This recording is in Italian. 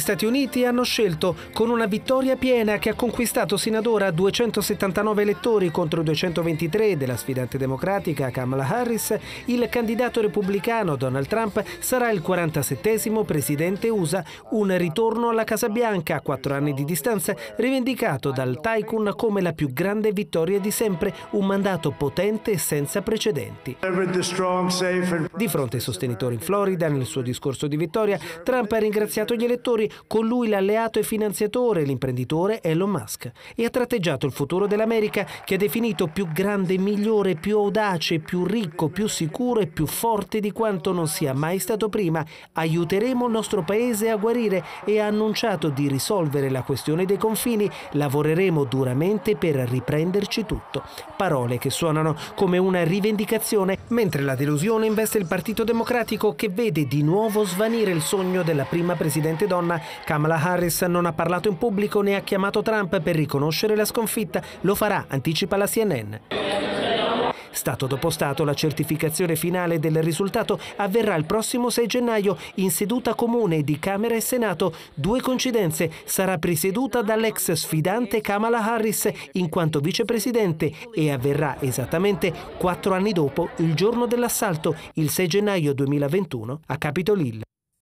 Stati Uniti hanno scelto con una vittoria piena che ha conquistato sino ad ora 279 elettori contro 223 della sfidante democratica Kamala Harris, il candidato repubblicano Donald Trump sarà il 47 presidente USA, un ritorno alla Casa Bianca a quattro anni di distanza rivendicato dal tycoon come la più grande vittoria di sempre, un mandato potente e senza precedenti. Di fronte ai sostenitori in Florida, nel suo discorso di vittoria, Trump ha ringraziato gli elettori con lui l'alleato e finanziatore, l'imprenditore Elon Musk, e ha tratteggiato il futuro dell'America che ha definito più grande, migliore, più audace, più ricco, più sicuro e più forte di quanto non sia mai stato prima. Aiuteremo il nostro paese a guarire e ha annunciato di risolvere la questione dei confini. Lavoreremo duramente per riprenderci tutto. Parole che suonano come una rivendicazione, mentre la delusione investe il Partito Democratico che vede di nuovo svanire il sogno della prima presidente donna Kamala Harris non ha parlato in pubblico né ha chiamato Trump per riconoscere la sconfitta. Lo farà, anticipa la CNN. Stato dopo Stato, la certificazione finale del risultato avverrà il prossimo 6 gennaio in seduta comune di Camera e Senato. Due coincidenze, sarà presieduta dall'ex sfidante Kamala Harris in quanto vicepresidente e avverrà esattamente quattro anni dopo il giorno dell'assalto, il 6 gennaio 2021, a Capitol Hill.